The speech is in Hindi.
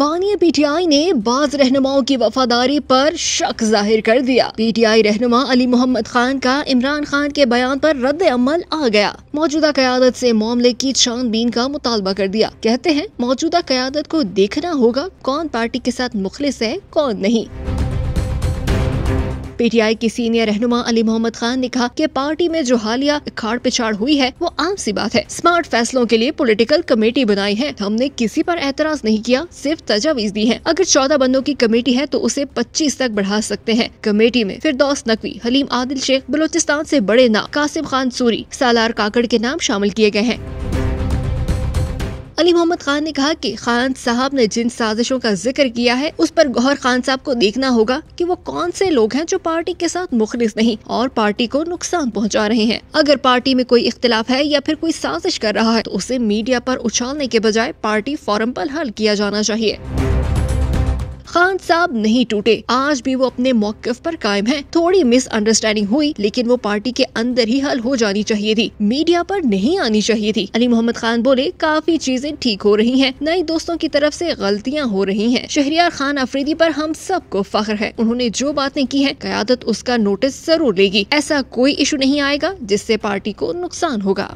बानिया पीटीआई ने बाज रहनुमाओं की वफादारी पर शक जाहिर कर दिया पीटीआई रहनुमा अली मोहम्मद खान का इमरान खान के बयान पर रद्द अमल आ गया मौजूदा क्यादत से मामले की छानबीन का मुतालबा कर दिया कहते हैं मौजूदा क्यादत को देखना होगा कौन पार्टी के साथ मुखलिस है कौन नहीं पीटीआई की सीनियर रहनुमा अली मोहम्मद खान ने कहा की पार्टी में जो हालिया अखाड़ पिछाड़ हुई है वो आम सी बात है स्मार्ट फैसलों के लिए पोलिटिकल कमेटी बनाई है हमने किसी पर एतराज नहीं किया सिर्फ तजावीज दी है अगर चौदह बंदों की कमेटी है तो उसे पच्चीस तक बढ़ा सकते हैं कमेटी में फिर दोस्त नकवी हलीम आदिल शेख बलोचिस्तान ऐसी बड़े नाम कासिम खान सूरी सालार काकड़ के नाम शामिल किए गए हैं अली मोहम्मद खान ने कहा कि खान साहब ने जिन साजिशों का जिक्र किया है उस पर गौहर खान साहब को देखना होगा कि वो कौन से लोग हैं जो पार्टी के साथ मुखलिस नहीं और पार्टी को नुकसान पहुंचा रहे हैं अगर पार्टी में कोई इख्तलाफ है या फिर कोई साजिश कर रहा है तो उसे मीडिया पर उछालने के बजाय पार्टी फॉरम पर हल किया जाना चाहिए खान साहब नहीं टूटे आज भी वो अपने मौकफ पर कायम है थोड़ी मिस अंडरस्टैंडिंग हुई लेकिन वो पार्टी के अंदर ही हल हो जानी चाहिए थी मीडिया पर नहीं आनी चाहिए थी अली मोहम्मद खान बोले काफी चीजें ठीक हो रही हैं नए दोस्तों की तरफ से गलतियां हो रही हैं शहरियार खान अफरीदी पर हम सबको फख्र है उन्होंने जो बातें की है क्यादत उसका नोटिस जरूर लेगी ऐसा कोई इशू नहीं आएगा जिससे पार्टी को नुकसान होगा